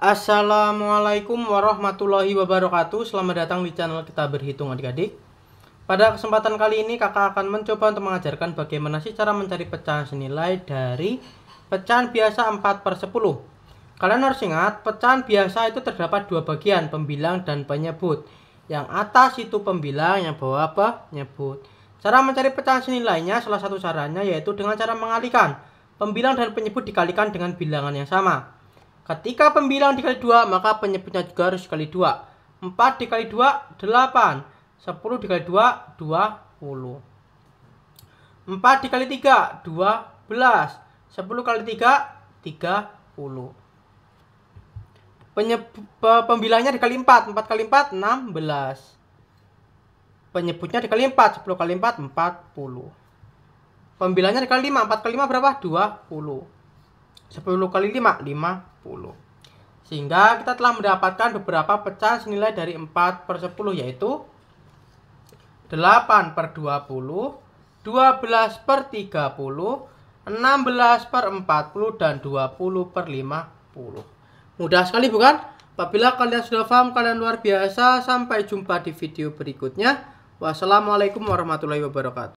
Assalamualaikum warahmatullahi wabarakatuh Selamat datang di channel kita berhitung adik-adik Pada kesempatan kali ini kakak akan mencoba untuk mengajarkan bagaimana sih cara mencari pecahan senilai dari pecahan biasa 4 per 10 Kalian harus ingat pecahan biasa itu terdapat dua bagian pembilang dan penyebut Yang atas itu pembilang, yang bawah apa? penyebut Cara mencari pecahan senilainya salah satu caranya yaitu dengan cara mengalikan pembilang dan penyebut dikalikan dengan bilangan yang sama. Ketika pembilang dikali 2, maka penyebutnya juga harus dikali 2. 4 dikali 2, 8. 10 dikali 2, 20. 4 dikali 3, 12. 10 kali 3, 30. Penyeb pembilangnya dikali 4. 4 kali 4, 16. Penyebutnya dikali 4. 10 kali 4, 40. Pembilangnya dikali 5. 4 kali 5 berapa? 20. 10 kali 5 50 sehingga kita telah mendapatkan beberapa pecahan senilai dari 4 per 10 yaitu 8 per 20 12 per 30 16 per 40 dan 20 per 50 mudah sekali bukan? apabila kalian sudah paham kalian luar biasa sampai jumpa di video berikutnya wassalamualaikum warahmatullahi wabarakatuh